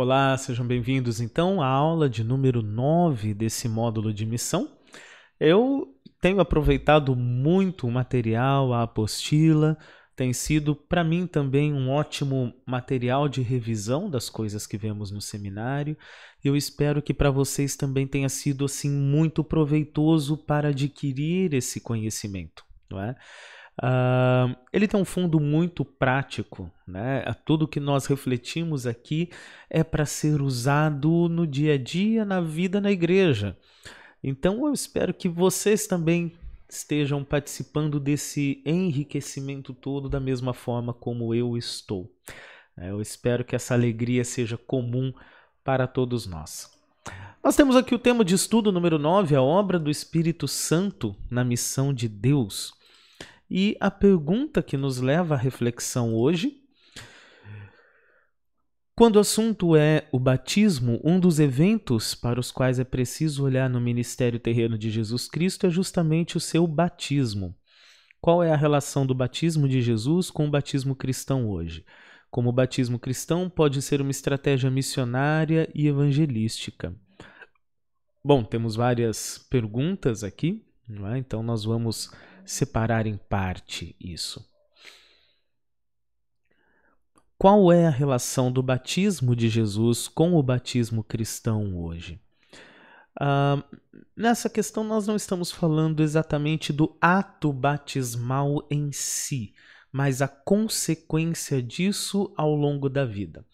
Olá, sejam bem-vindos então à aula de número 9 desse módulo de missão. Eu tenho aproveitado muito o material, a apostila, tem sido para mim também um ótimo material de revisão das coisas que vemos no seminário. Eu espero que para vocês também tenha sido assim muito proveitoso para adquirir esse conhecimento, não é? Uh, ele tem um fundo muito prático, né? É, tudo que nós refletimos aqui é para ser usado no dia a dia, na vida, na igreja. Então eu espero que vocês também estejam participando desse enriquecimento todo da mesma forma como eu estou. Né? Eu espero que essa alegria seja comum para todos nós. Nós temos aqui o tema de estudo número 9, a obra do Espírito Santo na missão de Deus. E a pergunta que nos leva à reflexão hoje. Quando o assunto é o batismo, um dos eventos para os quais é preciso olhar no ministério terreno de Jesus Cristo é justamente o seu batismo. Qual é a relação do batismo de Jesus com o batismo cristão hoje? Como o batismo cristão pode ser uma estratégia missionária e evangelística? Bom, temos várias perguntas aqui, é? então nós vamos separar em parte isso. Qual é a relação do batismo de Jesus com o batismo cristão hoje? Uh, nessa questão, nós não estamos falando exatamente do ato batismal em si, mas a consequência disso ao longo da vida.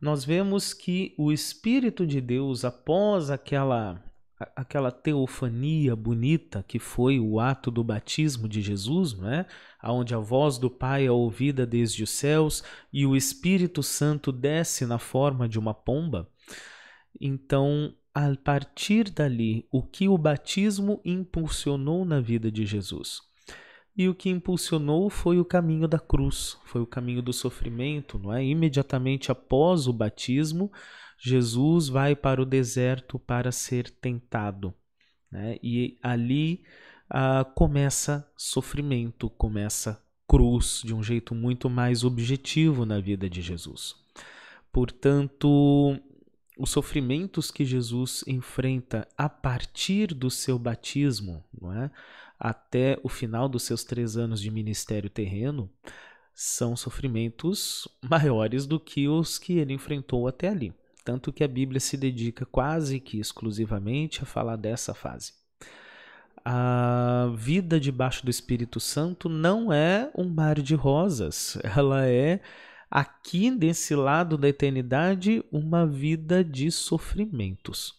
Nós vemos que o Espírito de Deus, após aquela aquela teofania bonita que foi o ato do batismo de Jesus, não é? Aonde a voz do Pai é ouvida desde os céus e o Espírito Santo desce na forma de uma pomba. Então, a partir dali, o que o batismo impulsionou na vida de Jesus? E o que impulsionou foi o caminho da cruz, foi o caminho do sofrimento, não é? Imediatamente após o batismo, Jesus vai para o deserto para ser tentado, né? E ali ah, começa sofrimento, começa cruz de um jeito muito mais objetivo na vida de Jesus. Portanto, os sofrimentos que Jesus enfrenta a partir do seu batismo, não é? até o final dos seus três anos de ministério terreno são sofrimentos maiores do que os que ele enfrentou até ali. Tanto que a Bíblia se dedica quase que exclusivamente a falar dessa fase. A vida debaixo do Espírito Santo não é um mar de rosas, ela é aqui desse lado da eternidade uma vida de sofrimentos.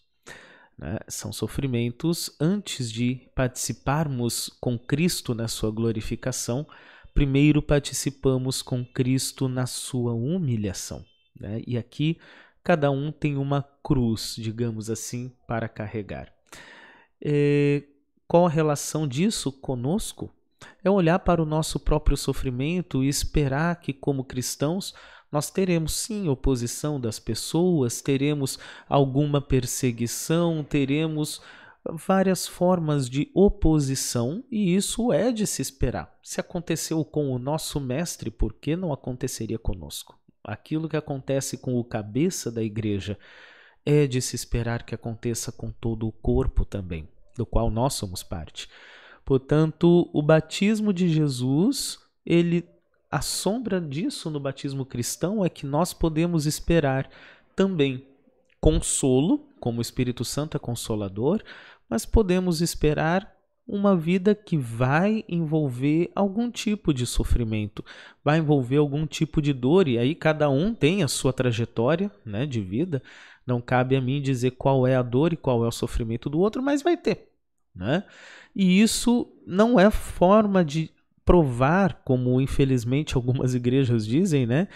Né? São sofrimentos antes de participarmos com Cristo na sua glorificação, primeiro participamos com Cristo na sua humilhação. Né? E aqui cada um tem uma cruz, digamos assim, para carregar. É, qual a relação disso conosco? É olhar para o nosso próprio sofrimento e esperar que, como cristãos, nós teremos sim oposição das pessoas, teremos alguma perseguição, teremos várias formas de oposição e isso é de se esperar. Se aconteceu com o nosso mestre, por que não aconteceria conosco? Aquilo que acontece com o cabeça da igreja é de se esperar que aconteça com todo o corpo também, do qual nós somos parte. Portanto, o batismo de Jesus, ele a sombra disso no batismo cristão é que nós podemos esperar também consolo, como o Espírito Santo é consolador, mas podemos esperar uma vida que vai envolver algum tipo de sofrimento, vai envolver algum tipo de dor, e aí cada um tem a sua trajetória né, de vida. Não cabe a mim dizer qual é a dor e qual é o sofrimento do outro, mas vai ter. Né? E isso não é forma de provar, como infelizmente algumas igrejas dizem, né?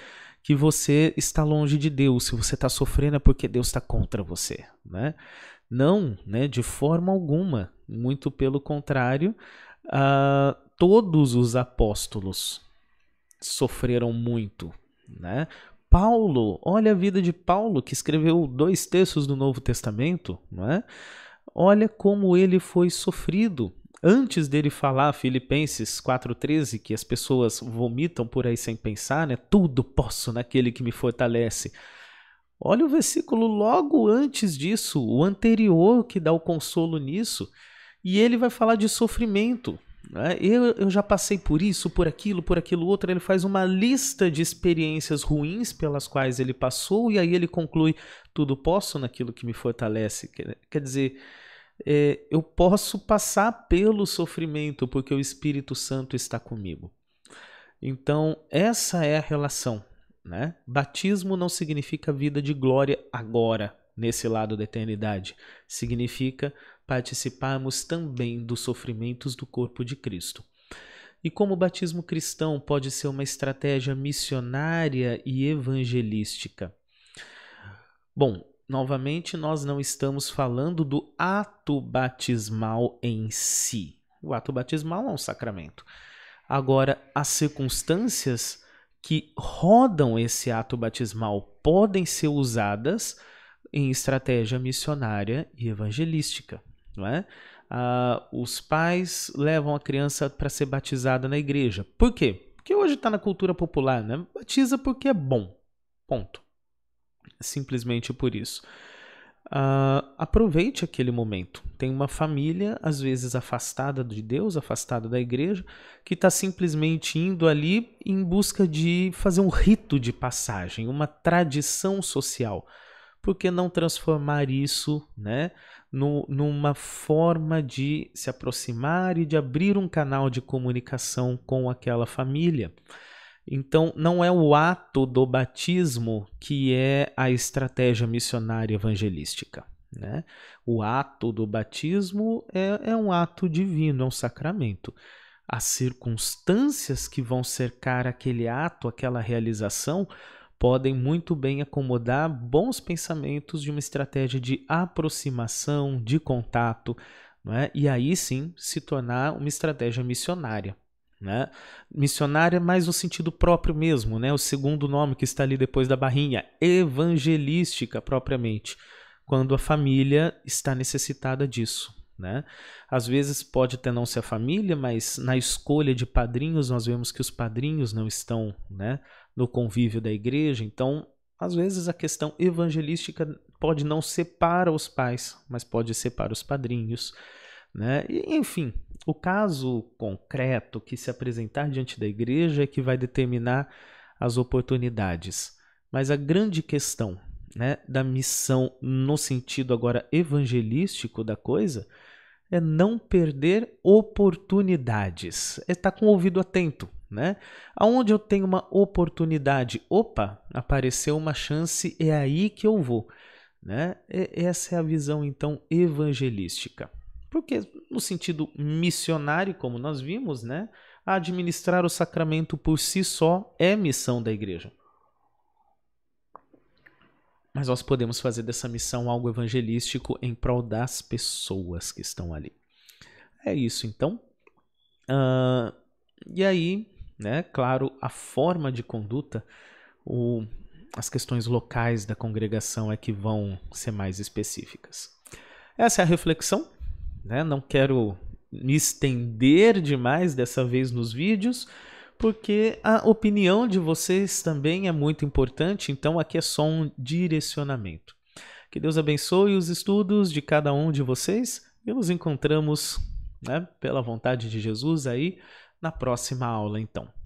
Que você está longe de Deus. Se você está sofrendo é porque Deus está contra você, né? Não, né? De forma alguma. Muito pelo contrário, uh, todos os apóstolos sofreram muito, né? Paulo, olha a vida de Paulo, que escreveu dois terços do Novo Testamento, né Olha como ele foi sofrido, Antes dele falar Filipenses 4:13, que as pessoas vomitam por aí sem pensar, né? Tudo posso naquele que me fortalece. Olha o versículo logo antes disso, o anterior que dá o consolo nisso, e ele vai falar de sofrimento. Né? Eu, eu já passei por isso, por aquilo, por aquilo outro. Ele faz uma lista de experiências ruins pelas quais ele passou, e aí ele conclui: tudo posso naquilo que me fortalece. Quer dizer, é, eu posso passar pelo sofrimento porque o Espírito Santo está comigo. Então, essa é a relação. Né? Batismo não significa vida de glória agora, nesse lado da eternidade. Significa participarmos também dos sofrimentos do corpo de Cristo. E como o batismo cristão pode ser uma estratégia missionária e evangelística? Bom, novamente, nós não estamos falando do ato batismal em si. O ato batismal é um sacramento. Agora, as circunstâncias que rodam esse ato batismal podem ser usadas em estratégia missionária e evangelística. Não é? Ah, os pais levam a criança para ser batizada na igreja. Por quê? Porque hoje está na cultura popular, né? Batiza porque é bom. Ponto simplesmente por isso. Uh, aproveite aquele momento. Tem uma família, às vezes afastada de Deus, afastada da igreja, que está simplesmente indo ali em busca de fazer um rito de passagem, uma tradição social. Por que não transformar isso né, no, numa forma de se aproximar e de abrir um canal de comunicação com aquela família? Então, não é o ato do batismo que é a estratégia missionária evangelística. Né? O ato do batismo é, é um ato divino, é um sacramento. As circunstâncias que vão cercar aquele ato, aquela realização, podem muito bem acomodar bons pensamentos de uma estratégia de aproximação, de contato, é? e aí sim se tornar uma estratégia missionária. Né? é mais no sentido próprio mesmo, né? o segundo nome que está ali depois da barrinha, evangelística propriamente, quando a família está necessitada disso. Né? Às vezes pode até não ser a família, mas na escolha de padrinhos nós vemos que os padrinhos não estão né, no convívio da igreja, então às vezes a questão evangelística pode não ser para os pais, mas pode ser para os padrinhos. Né? E, enfim, o caso concreto que se apresentar diante da igreja é que vai determinar as oportunidades. Mas a grande questão né, da missão, no sentido agora evangelístico da coisa, é não perder oportunidades. É estar tá com o ouvido atento. Né? Aonde eu tenho uma oportunidade, opa, apareceu uma chance, é aí que eu vou. Né? E essa é a visão então evangelística. Porque, no sentido missionário, como nós vimos, né, administrar o sacramento por si só é missão da igreja. Mas nós podemos fazer dessa missão algo evangelístico em prol das pessoas que estão ali. É isso, então. Uh, e aí, né, claro, a forma de conduta, o, as questões locais da congregação é que vão ser mais específicas. Essa é a reflexão né? Não quero me estender demais dessa vez nos vídeos, porque a opinião de vocês também é muito importante, então aqui é só um direcionamento. Que Deus abençoe os estudos de cada um de vocês e nos encontramos, né, pela vontade de Jesus, aí na próxima aula, então.